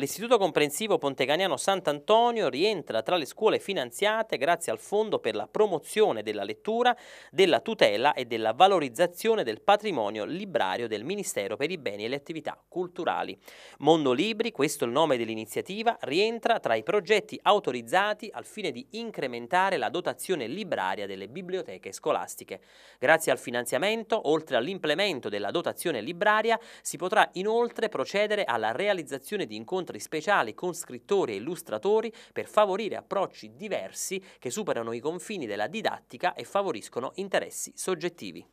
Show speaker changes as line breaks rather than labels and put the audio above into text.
L'Istituto Comprensivo Pontecaniano Sant'Antonio rientra tra le scuole finanziate grazie al Fondo per la promozione della lettura, della tutela e della valorizzazione del patrimonio librario del Ministero per i beni e le attività culturali. Mondo Libri, questo è il nome dell'iniziativa, rientra tra i progetti autorizzati al fine di incrementare la dotazione libraria delle biblioteche scolastiche. Grazie al finanziamento, oltre all'implemento della dotazione libraria, si potrà inoltre procedere alla realizzazione di incontri incontri speciali con scrittori e illustratori per favorire approcci diversi che superano i confini della didattica e favoriscono interessi soggettivi.